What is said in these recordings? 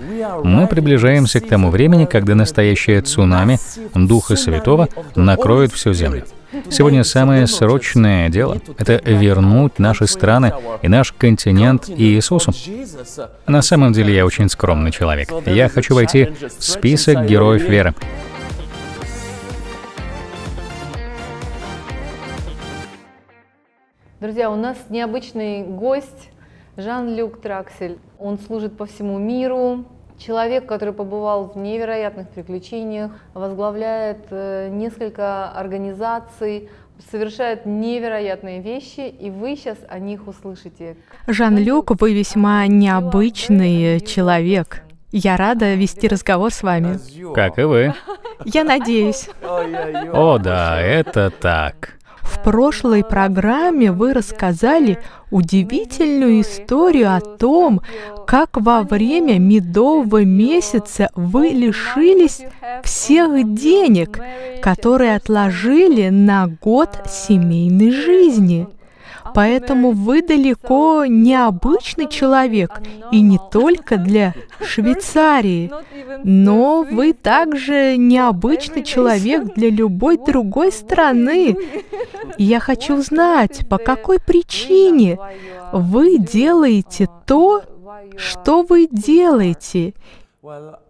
Мы приближаемся к тому времени, когда настоящее цунами Духа Святого накроет всю землю. Сегодня самое срочное дело — это вернуть наши страны и наш континент Иисусу. На самом деле я очень скромный человек. Я хочу войти в список героев веры. Друзья, у нас необычный гость Жан-Люк Траксель. Он служит по всему миру, Человек, который побывал в невероятных приключениях, возглавляет э, несколько организаций, совершает невероятные вещи, и вы сейчас о них услышите. Жан-Люк, вы весьма необычный человек. Я рада вести разговор с вами. Как и вы. Я надеюсь. О да, это так. В прошлой программе вы рассказали удивительную историю о том, как во время медового месяца вы лишились всех денег, которые отложили на год семейной жизни. Поэтому вы далеко необычный человек, и не только для Швейцарии, но вы также необычный человек для любой другой страны. И я хочу знать, по какой причине вы делаете то, что вы делаете,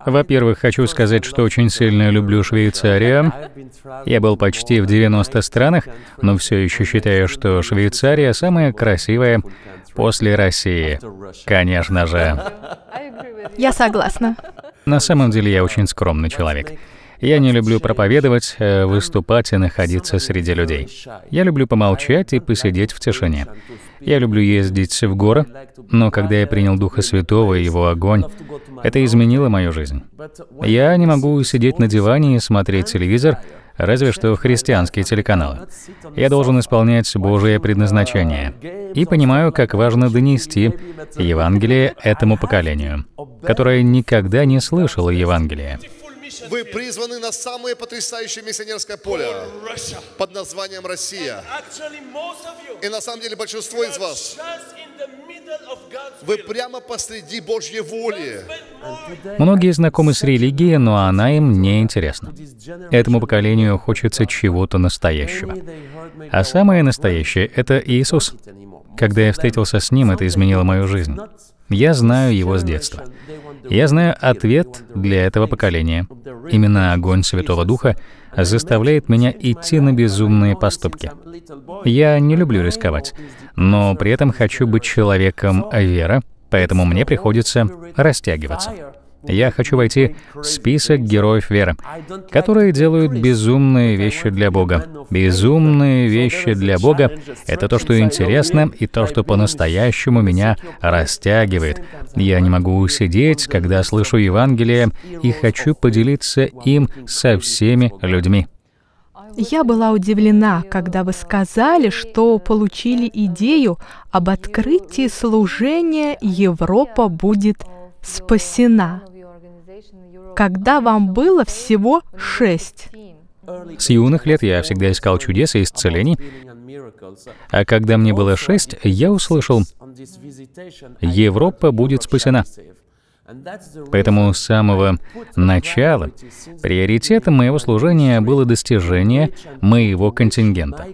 во-первых, хочу сказать, что очень сильно люблю Швейцарию. Я был почти в 90 странах, но все еще считаю, что Швейцария самая красивая после России. Конечно же. Я согласна. На самом деле я очень скромный человек. Я не люблю проповедовать, э, выступать и находиться среди людей. Я люблю помолчать и посидеть в тишине. Я люблю ездить в горы, но когда я принял Духа Святого и Его огонь, это изменило мою жизнь. Я не могу сидеть на диване и смотреть телевизор, разве что христианские телеканалы. Я должен исполнять Божие предназначение. И понимаю, как важно донести Евангелие этому поколению, которое никогда не слышало Евангелие. Вы призваны на самое потрясающее миссионерское поле под названием Россия. И на самом деле большинство из вас вы прямо посреди Божьей воли. Многие знакомы с религией, но она им не интересна. Этому поколению хочется чего-то настоящего. А самое настоящее — это Иисус. Когда я встретился с Ним, это изменило мою жизнь. Я знаю Его с детства. Я знаю ответ для этого поколения. Именно огонь Святого Духа заставляет меня идти на безумные поступки. Я не люблю рисковать, но при этом хочу быть человеком вера, поэтому мне приходится растягиваться. Я хочу войти в список героев веры, которые делают безумные вещи для Бога. Безумные вещи для Бога — это то, что интересно, и то, что по-настоящему меня растягивает. Я не могу усидеть, когда слышу Евангелие, и хочу поделиться им со всеми людьми. Я была удивлена, когда вы сказали, что получили идею об открытии служения «Европа будет спасена, когда вам было всего шесть. С юных лет я всегда искал чудес и исцелений, а когда мне было шесть, я услышал, Европа будет спасена. Поэтому с самого начала приоритетом моего служения было достижение моего контингента,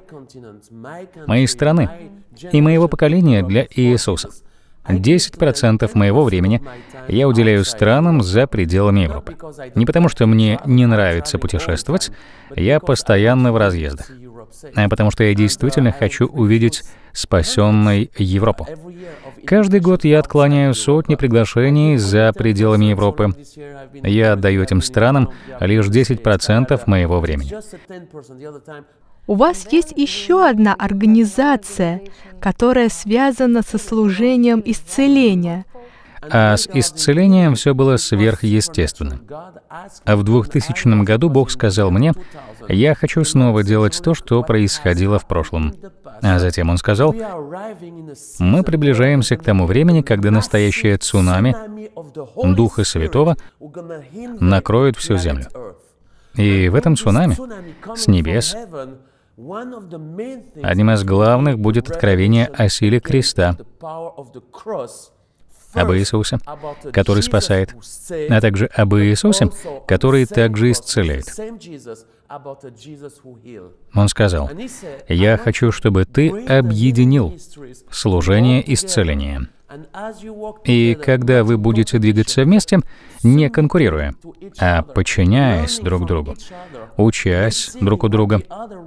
моей страны и моего поколения для Иисуса. 10% моего времени я уделяю странам за пределами Европы. Не потому, что мне не нравится путешествовать, я постоянно в разъездах, а потому что я действительно хочу увидеть спасенной Европу. Каждый год я отклоняю сотни приглашений за пределами Европы. Я отдаю этим странам лишь 10% моего времени. У вас есть еще одна организация, которая связана со служением исцеления. А с исцелением все было сверхъестественным. А в 2000 году Бог сказал мне, «Я хочу снова делать то, что происходило в прошлом». А затем он сказал, «Мы приближаемся к тому времени, когда настоящее цунами Духа Святого накроет всю землю». И в этом цунами с небес Одним из главных будет откровение о силе креста, об Иисусе, который спасает, а также об Иисусе, который также исцеляет. Он сказал, «Я хочу, чтобы ты объединил служение исцеления». И когда вы будете двигаться вместе, не конкурируя, а подчиняясь друг другу, учась друг у друга,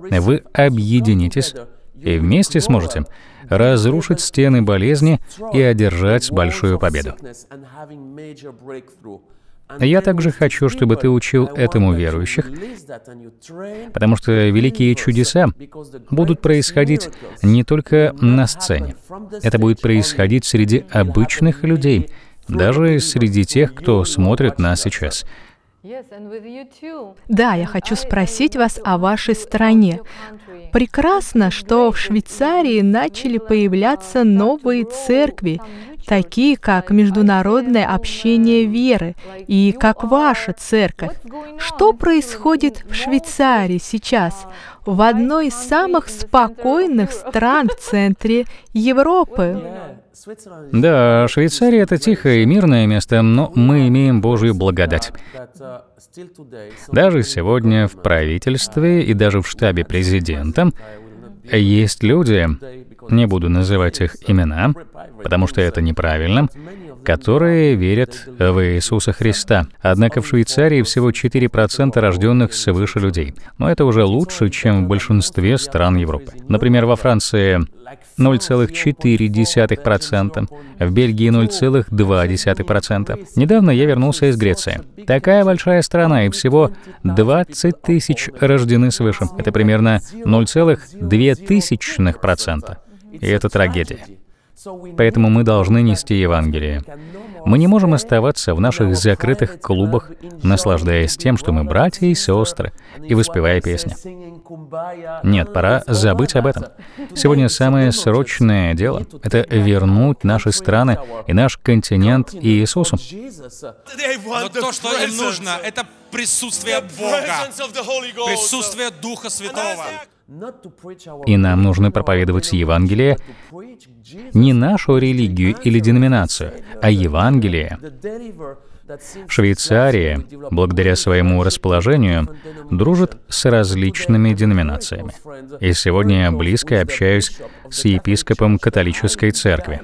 вы объединитесь и вместе сможете разрушить стены болезни и одержать большую победу. А я также хочу, чтобы ты учил этому верующих, потому что великие чудеса будут происходить не только на сцене. Это будет происходить среди обычных людей, даже среди тех, кто смотрит нас сейчас. Да, я хочу спросить вас о вашей стране. Прекрасно, что в Швейцарии начали появляться новые церкви, такие как Международное общение веры и как ваша церковь. Что происходит в Швейцарии сейчас, uh, в одной из самых спокойных стран в центре Европы? Да, Швейцария — это тихое и мирное место, но мы имеем Божью благодать. Даже сегодня в правительстве и даже в штабе президента есть люди, не буду называть их имена, потому что это неправильно, которые верят в Иисуса Христа. Однако в Швейцарии всего 4% рожденных свыше людей. Но это уже лучше, чем в большинстве стран Европы. Например, во Франции 0,4%, в Бельгии 0,2%. Недавно я вернулся из Греции. Такая большая страна, и всего 20 тысяч рождены свыше. Это примерно 0,2%. И это трагедия. Поэтому мы должны нести Евангелие. Мы не можем оставаться в наших закрытых клубах, наслаждаясь тем, что мы братья и сестры, и воспевая песни. Нет, пора забыть об этом. Сегодня самое срочное дело — это вернуть наши страны и наш континент Иисусу. Но то, что им нужно, это присутствие Бога, присутствие Духа Святого. И нам нужно проповедовать Евангелие не нашу религию или деноминацию, а Евангелие. Швейцария, благодаря своему расположению, дружит с различными деноминациями. И сегодня я близко общаюсь с епископом католической церкви.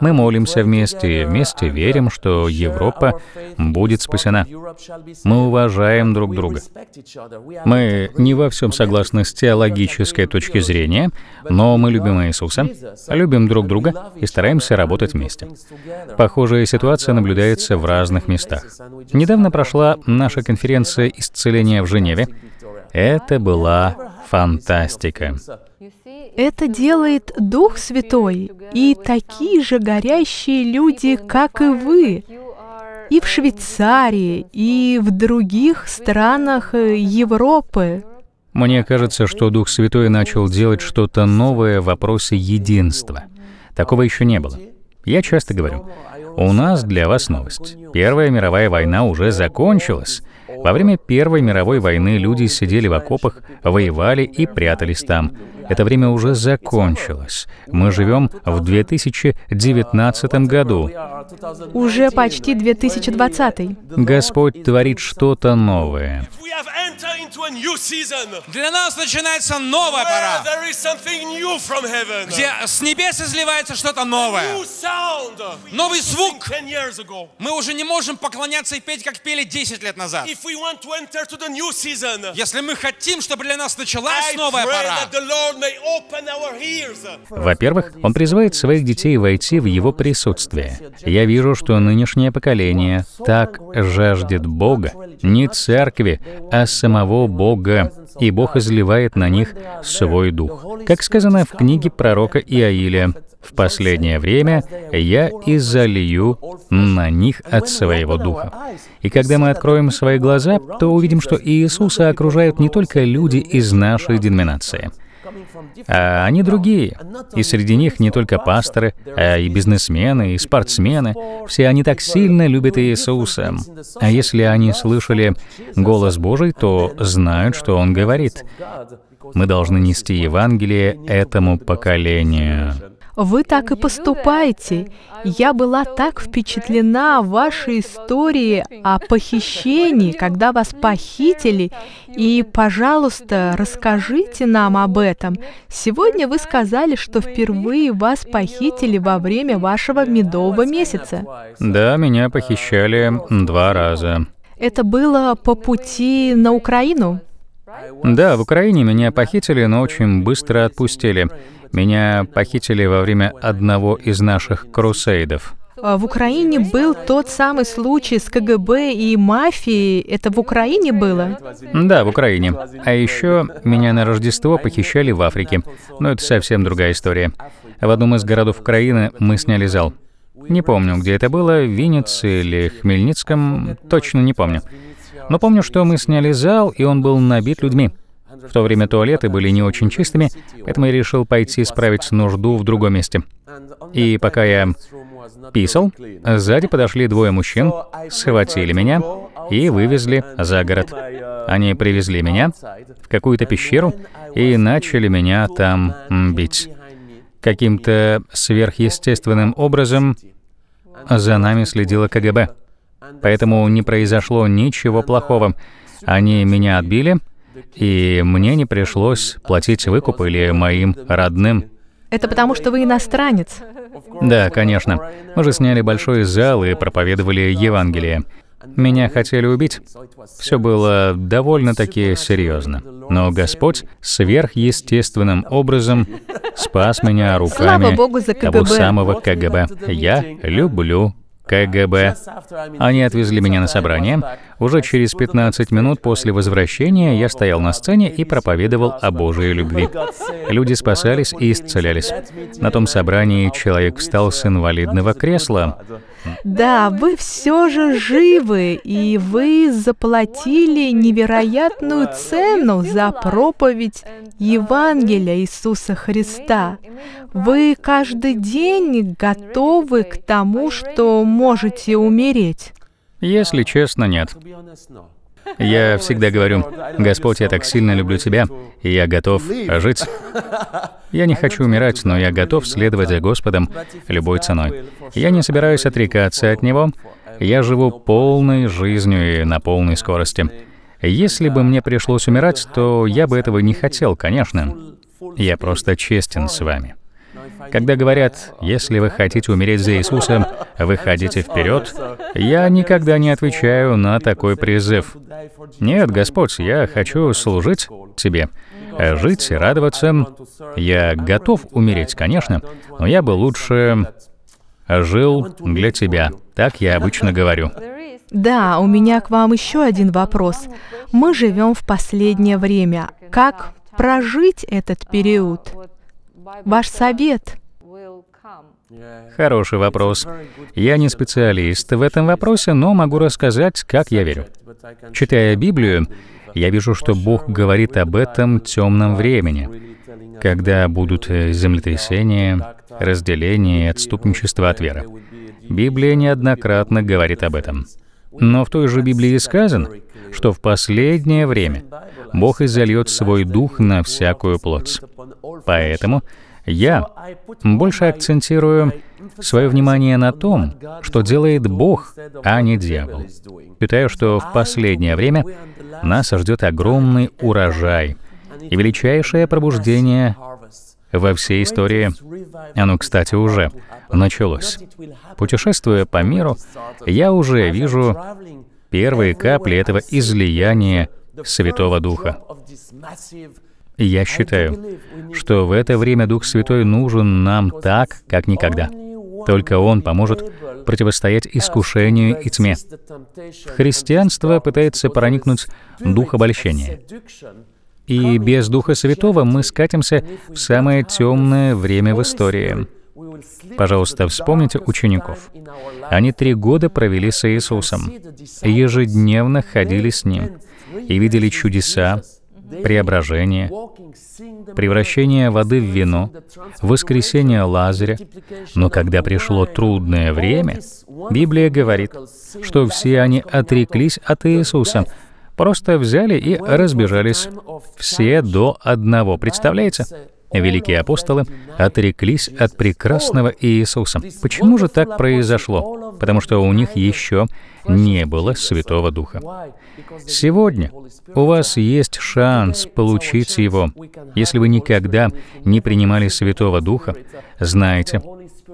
Мы молимся вместе и вместе верим, что Европа будет спасена. Мы уважаем друг друга. Мы не во всем согласны с теологической точки зрения, но мы любим Иисуса, любим друг друга и стараемся работать вместе. Похожая ситуация наблюдается в разных местах. Недавно прошла наша конференция исцеления в Женеве. Это была фантастика. Это делает Дух Святой и такие же горящие люди, как и вы, и в Швейцарии, и в других странах э, Европы. Мне кажется, что Дух Святой начал делать что-то новое в вопросе единства. Такого еще не было. Я часто говорю, у нас для вас новость. Первая мировая война уже закончилась. Во время Первой мировой войны люди сидели в окопах, воевали и прятались там. Это время уже закончилось. Мы живем в 2019 году. Уже почти 2020. Господь творит что-то новое. Для нас начинается новая пора, где с небес изливается что-то новое. Новый звук. Мы уже не можем поклоняться и петь, как пели 10 лет назад. Если мы хотим, чтобы для нас началась новая пора. Во-первых, он призывает своих детей войти в его присутствие. Я вижу, что нынешнее поколение так жаждет Бога, не церкви, а самого Бога, и Бог изливает на них свой дух. Как сказано в книге пророка Иаиля, «В последнее время я изолью на них от своего духа». И когда мы откроем свои глаза, то увидим, что Иисуса окружают не только люди из нашей деноминации — а они другие. И среди них не только пасторы, а и бизнесмены, и спортсмены. Все они так сильно любят Иисуса. А если они слышали голос Божий, то знают, что Он говорит. Мы должны нести Евангелие этому поколению. Вы так и поступаете. Э, а я была так впечатлена вашей историей о похищении, когда вас похитили. И, пожалуйста, расскажите нам об этом. Сегодня вы сказали, что впервые вас похитили во время вашего медового месяца. Да, меня похищали э, два раза. Это было по пути на Украину? Да, в Украине меня похитили, но очень быстро отпустили. Меня похитили во время одного из наших крусейдов. А, в Украине был тот самый случай с КГБ и мафией. Это в Украине было? Да, в Украине. А еще меня на Рождество похищали в Африке. Но это совсем другая история. В одном из городов Украины мы сняли зал. Не помню, где это было, в Виннице или Хмельницком, точно не помню. Но помню, что мы сняли зал, и он был набит людьми. В то время туалеты были не очень чистыми, поэтому я решил пойти исправить нужду в другом месте. И пока я писал, сзади подошли двое мужчин, схватили меня и вывезли за город. Они привезли меня в какую-то пещеру и начали меня там бить. Каким-то сверхъестественным образом за нами следило КГБ. Поэтому не произошло ничего плохого. Они меня отбили, и мне не пришлось платить выкуп или моим родным. Это потому, что вы иностранец. Да, конечно. Мы же сняли большой зал и проповедовали Евангелие. Меня хотели убить. Все было довольно-таки серьезно. Но Господь сверхъестественным образом спас меня руками Слава Богу за КГБ. того самого КГБ. Я люблю КГБ. Они отвезли меня на собрание. Уже через 15 минут после возвращения я стоял на сцене и проповедовал о Божьей любви. Люди спасались и исцелялись. На том собрании человек встал с инвалидного кресла. Да, вы все же живы, и вы заплатили невероятную цену за проповедь Евангелия Иисуса Христа. Вы каждый день готовы к тому, что можете умереть. Если честно, нет. Я всегда говорю, «Господь, я так сильно люблю Тебя, и я готов жить. Я не хочу умирать, но я готов следовать за Господом любой ценой. Я не собираюсь отрекаться от Него, я живу полной жизнью и на полной скорости. Если бы мне пришлось умирать, то я бы этого не хотел, конечно. Я просто честен с вами». Когда говорят, если вы хотите умереть за Иисусом, выходите вперед, я никогда не отвечаю на такой призыв. Нет, Господь, я хочу служить Тебе, жить и радоваться. Я готов умереть, конечно, но я бы лучше жил для Тебя. Так я обычно говорю. Да, у меня к вам еще один вопрос. Мы живем в последнее время. Как прожить этот период? Ваш совет? Хороший вопрос. Я не специалист в этом вопросе, но могу рассказать, как я верю. Читая Библию, я вижу, что Бог говорит об этом темном времени, когда будут землетрясения, разделение и отступничество от веры. Библия неоднократно говорит об этом. Но в той же Библии сказано, что в последнее время Бог изольет свой дух на всякую плоть. Поэтому я больше акцентирую свое внимание на том, что делает Бог, а не дьявол. Питаю, что в последнее время нас ждет огромный урожай и величайшее пробуждение во всей истории. Оно, кстати, уже началось. Путешествуя по миру, я уже вижу первые капли этого излияния Святого Духа. Я считаю, что в это время Дух Святой нужен нам так, как никогда. Только Он поможет противостоять искушению и тьме. христианство пытается проникнуть дух обольщения и без Духа Святого мы скатимся в самое темное время в истории. Пожалуйста, вспомните учеников. Они три года провели с Иисусом, ежедневно ходили с Ним и видели чудеса, преображение, превращение воды в вино, воскресение Лазаря. Но когда пришло трудное время, Библия говорит, что все они отреклись от Иисуса, Просто взяли и разбежались. Все до одного, представляете? Великие апостолы отреклись от прекрасного Иисуса. Почему же так произошло? Потому что у них еще не было Святого Духа. Сегодня у вас есть шанс получить его. Если вы никогда не принимали Святого Духа, знайте,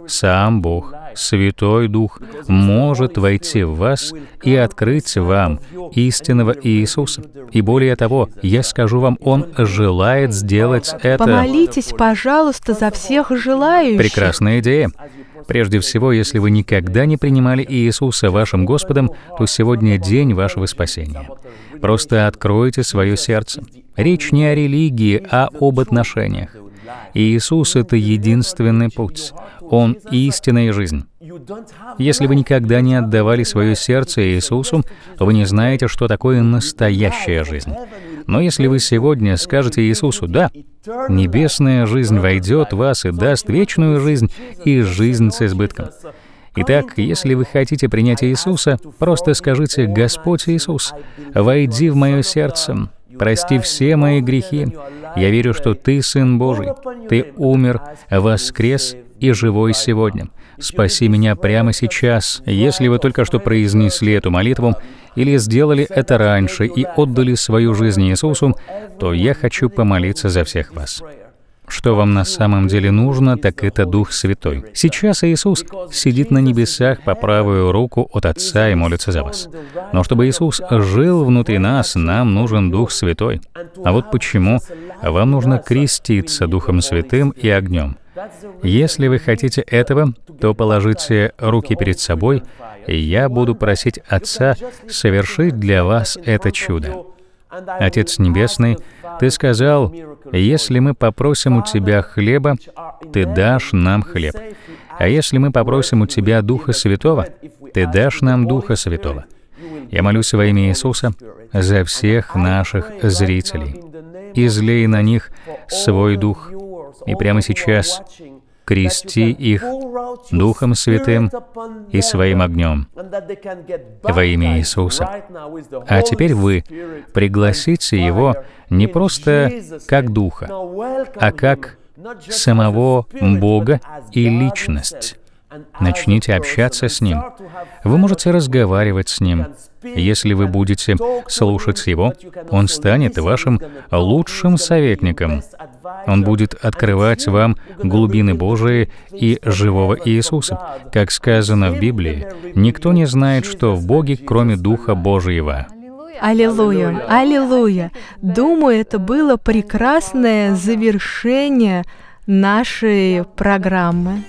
сам Бог Святой Дух может войти в вас и открыть вам истинного Иисуса. И более того, я скажу вам, Он желает сделать это. Помолитесь, пожалуйста, за всех желающих. Прекрасная идея. Прежде всего, если вы никогда не принимали Иисуса вашим Господом, то сегодня день вашего спасения. Просто откройте свое сердце. Речь не о религии, а об отношениях. Иисус — это единственный путь. Он — истинная жизнь. Если вы никогда не отдавали свое сердце Иисусу, вы не знаете, что такое настоящая жизнь. Но если вы сегодня скажете Иисусу «Да», небесная жизнь войдет в вас и даст вечную жизнь и жизнь с избытком. Итак, если вы хотите принять Иисуса, просто скажите «Господь Иисус, войди в мое сердце, прости все мои грехи. Я верю, что Ты Сын Божий. Ты умер, воскрес и живой сегодня. Спаси меня прямо сейчас. Если вы только что произнесли эту молитву или сделали это раньше и отдали свою жизнь Иисусу, то я хочу помолиться за всех вас. Что вам на самом деле нужно, так это Дух Святой. Сейчас Иисус сидит на небесах по правую руку от Отца и молится за вас. Но чтобы Иисус жил внутри нас, нам нужен Дух Святой. А вот почему вам нужно креститься Духом Святым и огнем. Если вы хотите этого, то положите руки перед собой, и я буду просить Отца совершить для вас это чудо. Отец Небесный, Ты сказал, если мы попросим у Тебя хлеба, Ты дашь нам хлеб. А если мы попросим у Тебя Духа Святого, Ты дашь нам Духа Святого. Я молюсь во имя Иисуса за всех наших зрителей. Излей на них свой дух. И прямо сейчас крести их Духом Святым и своим огнем во имя Иисуса. А теперь вы пригласите Его не просто как Духа, а как самого Бога и Личность. Начните общаться с Ним. Вы можете разговаривать с Ним. Если вы будете слушать Его, Он станет вашим лучшим советником. Он будет открывать вам глубины Божии и живого Иисуса. Как сказано в Библии, никто не знает, что в Боге, кроме Духа Божьего. Аллилуйя, аллилуйя. Думаю, это было прекрасное завершение нашей программы.